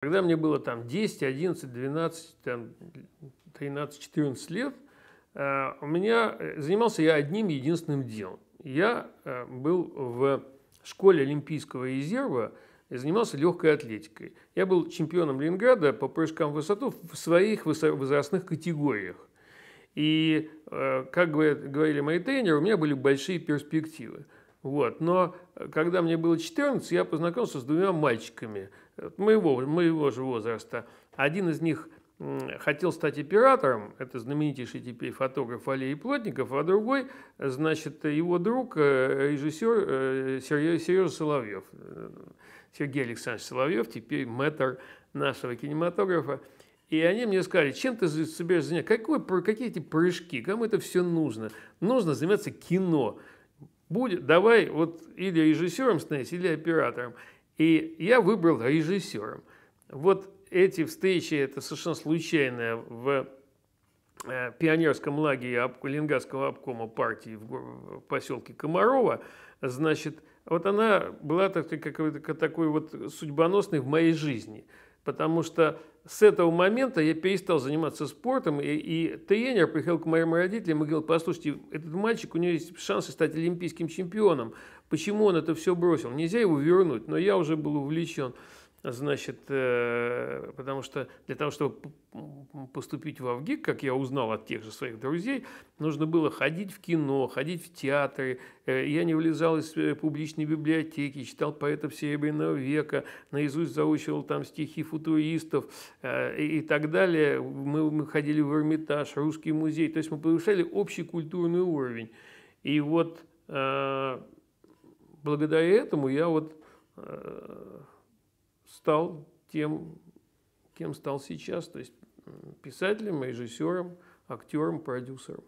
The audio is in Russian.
Когда мне было там 10, 11, 12, там, 13, 14 лет, э, у меня э, занимался я одним единственным делом. Я э, был в школе Олимпийского резерва и занимался легкой атлетикой. Я был чемпионом Ленинграда по прыжкам в высоту в своих возрастных категориях. И, как говорили мои тренеры, у меня были большие перспективы. Вот. Но э, когда мне было 14, я познакомился с двумя мальчиками э, моего, моего же возраста. Один из них хотел стать оператором, это знаменитейший теперь фотограф Алии Плотников, а другой, значит, его друг, э, режиссер Сережа Соловьев, Сергей Александрович Соловьев, теперь мэтр нашего кинематографа. И они мне сказали, чем ты собираешься заняться, Какой, какие эти прыжки, кому это все нужно? Нужно заниматься кино. Будет, давай вот или режиссером становись, или оператором. И я выбрал режиссером. Вот эти встречи, это совершенно случайно в э, пионерском лагере Ленинградского обкома партии в поселке Комарова, значит, вот она была так, как, такой вот судьбоносной в моей жизни – потому что с этого момента я перестал заниматься спортом, и, и тренер приходил к моим родителям и говорил, послушайте, этот мальчик, у него есть шансы стать олимпийским чемпионом, почему он это все бросил? Нельзя его вернуть, но я уже был увлечен. Значит, э, потому что для того, чтобы поступить в Авгик, как я узнал от тех же своих друзей, нужно было ходить в кино, ходить в театры. Э, я не вылезал из э, публичной библиотеки, читал поэтов Серебряного века, наизусть заучивал там стихи футуристов э, и так далее. Мы, мы ходили в Эрмитаж, Русский музей. То есть мы повышали общий культурный уровень. И вот благодаря этому я вот стал тем, кем стал сейчас. То есть писателем, режиссером, актером, продюсером.